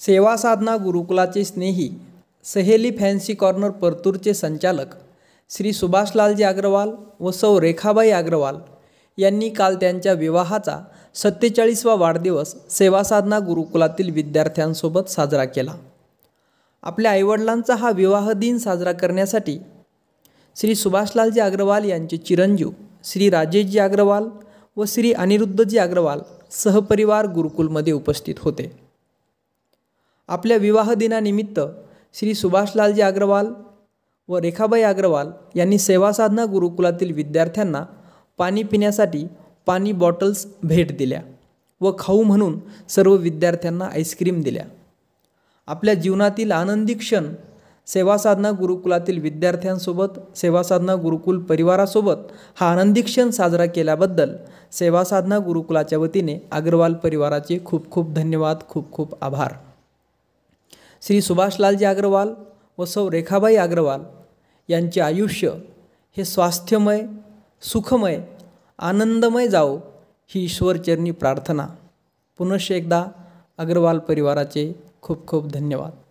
सेवा साधना गुरुकुलाचे स्नेही सहेली फॅन्सी कॉर्नर परतूरचे संचालक श्री सुभाषलालजी अग्रवाल व सौ रेखाबाई अग्रवाल यांनी काल त्यांच्या विवाहाचा सत्तेचाळीसवा वाढदिवस सेवा साधना गुरुकुलातील विद्यार्थ्यांसोबत साजरा केला आपल्या आईवडिलांचा हा विवाह दिन साजरा करण्यासाठी श्री सुभाषलालजी अग्रवाल यांचे चिरंजीव श्री राजेशजी अग्रवाल व श्री अनिरुद्धजी अग्रवाल सहपरिवार गुरुकुलमध्ये उपस्थित होते आपल्या विवाहदिनानिमित्त श्री लालजी अग्रवाल व रेखाबाई अग्रवाल यांनी सेवासाधना गुरुकुलातील विद्यार्थ्यांना पाणी पिण्यासाठी पाणी बॉटल्स भेट दिल्या व खाऊ म्हणून सर्व विद्यार्थ्यांना आईस्क्रीम दिल्या आपल्या जीवनातील आनंदी क्षण सेवासाधना गुरुकुलातील विद्यार्थ्यांसोबत सेवासाधना गुरुकुल परिवारासोबत हा आनंदी क्षण साजरा केल्याबद्दल सेवासाधना गुरुकुलाच्या वतीने अग्रवाल परिवाराचे खूप खूप धन्यवाद खूप खूप आभार श्री सुभाषलालजी अग्रवाल व सौ रेखाबाई अग्रवाल यांचे आयुष्य हे स्वास्थ्यमय सुखमय आनंदमय जाओ ही ईश्वरचरणी प्रार्थना पुनश्च एकदा अग्रवाल परिवाराचे खूप खूप धन्यवाद